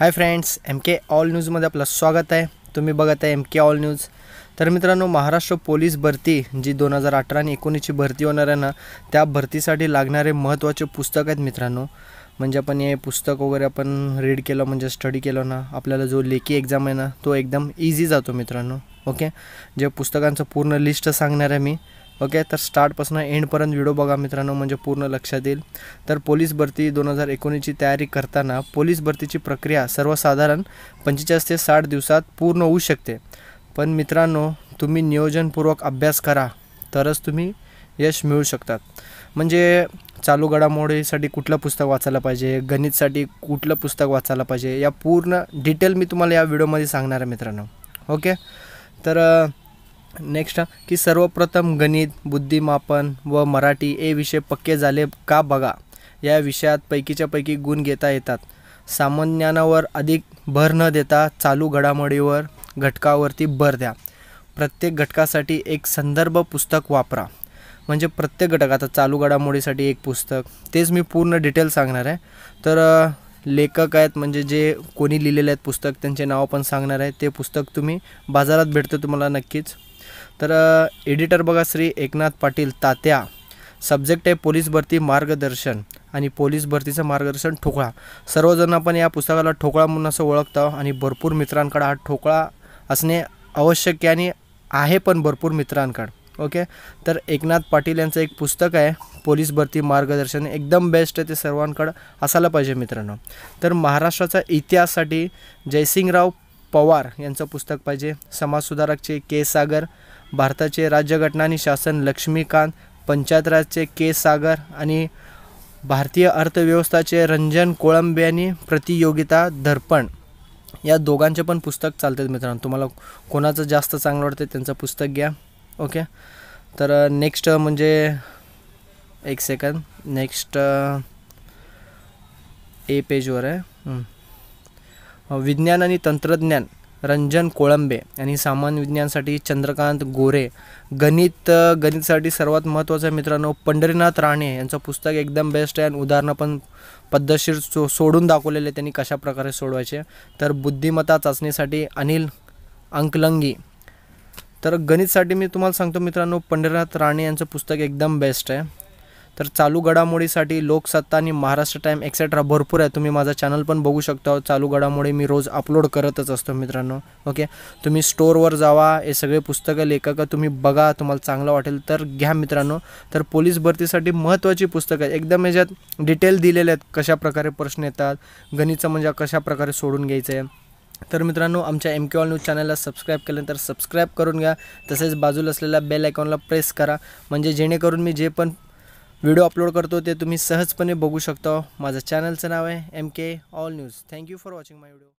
हाय friends M K all न्यूजमध्ये आपलं स्वागत आहे तुम्ही बघत आहे एम के ऑल न्यूज तर मित्रांनो महाराष्ट्र पोलीस भरती जी दोन हजार अठरा आणि एकोणीसची भरती होणार आहे ना त्या भरतीसाठी लागणारे महत्त्वाचे पुस्तक आहेत मित्रांनो म्हणजे आपण हे पुस्तक वगैरे आपण रीड केलं म्हणजे स्टडी केलं ना आपल्याला जो लेखी एक्झाम आहे ना तो एकदम इझी जातो मित्रांनो ओके जे पुस्तकांचं पूर्ण लिस्ट सांगणार आहे मी ओके तर स्टार्टपासून एंडपर्यंत व्हिडिओ बघा मित्रांनो म्हणजे पूर्ण लक्षात येईल तर पोलीस भरती दोन हजार एकोणीसची तयारी करताना पोलीस भरतीची प्रक्रिया सर्वसाधारण पंचेचाळीस ते साठ दिवसात पूर्ण होऊ शकते पण मित्रांनो तुम्ही नियोजनपूर्वक अभ्यास करा तरच तुम्ही यश मिळू शकतात म्हणजे चालू घडामोडीसाठी कुठलं पुस्तक वाचायला पाहिजे गणितसाठी कुठलं पुस्तक वाचायला पाहिजे या पूर्ण डिटेल मी तुम्हाला या व्हिडिओमध्ये सांगणार आहे मित्रांनो ओके तर नेक्स्ट की सर्वप्रथम गणित बुद्धिमापन व मराठी हे विषय पक्के झाले का बघा या विषयात पैकीच्या पैकी गुण घेता येतात सामान्यानावर अधिक भर न देता चालू घडामोडीवर घटकावरती भर द्या प्रत्येक घटकासाठी एक संदर्भ पुस्तक वापरा म्हणजे प्रत्येक घटक आता चालू घडामोडीसाठी एक पुस्तक तेच मी पूर्ण डिटेल सांगणार आहे तर लेखक आहेत म्हणजे जे कोणी लिहिलेले आहेत पुस्तक त्यांचे नाव पण सांगणार आहे ते पुस्तक तुम्ही बाजारात भेटतं तुम्हाला नक्कीच तर एडिटर बघा श्री एकनाथ पाटील तात्या सब्जेक्ट आहे पोलीस भरती मार्गदर्शन आणि पोलीस भरतीचं मार्गदर्शन ठोकळा सर्वजण आपण या पुस्तकाला ठोकळा म्हणून असं ओळखतो आणि भरपूर मित्रांकडे हा ठोकळा असणे आवश्यक आहे आणि आहे पण भरपूर मित्रांकडं ओके तर एकनाथ पाटील यांचं एक पुस्तक आहे पोलीस भरती मार्गदर्शन एकदम बेस्ट आहे ते सर्वांकडं असायला पाहिजे मित्रांनो तर महाराष्ट्राचा इतिहासासाठी जयसिंगराव पवार यांचं पुस्तक पाहिजे समाजसुधारकचे के सागर भारताचे राज्यघटना आणि शासन लक्ष्मीकांत पंचायतराजचे के सागर आणि भारतीय अर्थव्यवस्थाचे रंजन कोळंबे आणि प्रतियोगिता दर्पण या दोघांचे पण पुस्तक चालतात मित्रांनो तुम्हाला कोणाचं जास्त चांगलं वाटतं त्यांचं पुस्तक घ्या ओके तर नेक्स्ट म्हणजे एक सेकंद नेक्स्ट ए पेजवर आहे विज्ञान आणि तंत्रज्ञान रंजन कोळंबे आणि सामान्य विज्ञानसाठी चंद्रकांत गोरे गणित गणितसाठी सर्वात महत्त्वाचं मित्रांनो पंढरीनाथ राणे यांचं पुस्तक एकदम बेस्ट आहे आणि उदाहरणं पण पद्धतशीर सो सोडून दाखवलेले त्यांनी कशाप्रकारे सोडवायचे तर बुद्धिमत्ता चाचणीसाठी अनिल अंकलंगी तर गणितसाठी मी तुम्हाला सांगतो मित्रांनो पंढरीनाथ राणे यांचं पुस्तक एकदम बेस्ट आहे तर चालू घडामोडीसाठी लोकसत्ता आणि महाराष्ट्र टाईम एक्सेट्रा भरपूर आहे तुम्ही माझा चॅनल पण बघू शकता चालू घडामोडी मी रोज अपलोड करतच असतो मित्रांनो ओके तुम्ही स्टोअरवर जावा हे सगळे पुस्तकं लेखकं तुम्ही बघा तुम्हाला चांगलं वाटेल तर घ्या मित्रांनो तर पोलीस भरतीसाठी महत्त्वाची पुस्तकं आहेत एकदम याच्यात डिटेल दिलेले आहेत कशाप्रकारे प्रश्न येतात गणितचं म्हणजे कशाप्रकारे सोडून घ्यायचं आहे तर मित्रांनो आमच्या एम के ऑल न्यूज चॅनलला सबस्क्राईब केल्यानंतर सबस्क्राईब करून घ्या तसेच बाजूला असलेल्या बेल आयकॉनला प्रेस करा म्हणजे जेणेकरून मी जे पण व्हिडिओ अपलोड करतो ते तुम्ही सहजपणे बघू शकता माझं चॅनलचं नाव आहे M K all news thank you for watching my video